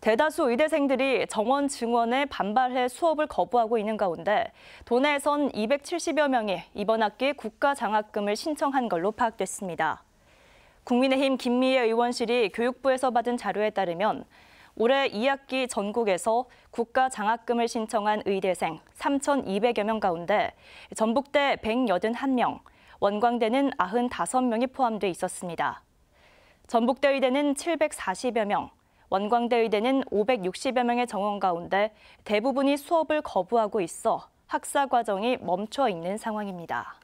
대다수 의대생들이 정원 증원에 반발해 수업을 거부하고 있는 가운데 도내에선 270여 명이 이번 학기 국가장학금을 신청한 걸로 파악됐습니다. 국민의힘 김미애 의원실이 교육부에서 받은 자료에 따르면 올해 2학기 전국에서 국가장학금을 신청한 의대생 3,200여 명 가운데 전북대 181명, 원광대는 95명이 포함돼 있었습니다. 전북대 의대는 740여 명, 원광대 의대는 560여 명의 정원 가운데 대부분이 수업을 거부하고 있어 학사 과정이 멈춰 있는 상황입니다.